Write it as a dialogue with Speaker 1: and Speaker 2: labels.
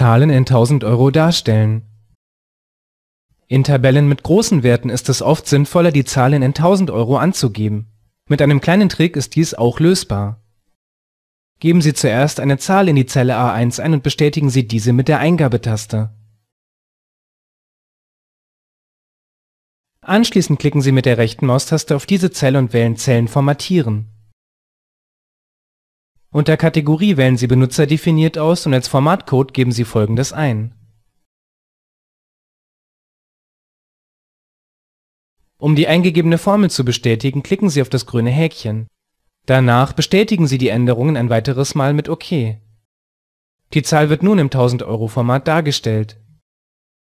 Speaker 1: Zahlen in 1000 Euro darstellen. In Tabellen mit großen Werten ist es oft sinnvoller, die Zahlen in 1000 Euro anzugeben. Mit einem kleinen Trick ist dies auch lösbar. Geben Sie zuerst eine Zahl in die Zelle A1 ein und bestätigen Sie diese mit der Eingabetaste. Anschließend klicken Sie mit der rechten Maustaste auf diese Zelle und wählen Zellen formatieren unter Kategorie wählen Sie Benutzer definiert aus und als Formatcode geben Sie folgendes ein: Um die eingegebene Formel zu bestätigen, klicken Sie auf das grüne Häkchen. Danach bestätigen Sie die Änderungen ein weiteres Mal mit OK. Die Zahl wird nun im 1000-Euro-Format dargestellt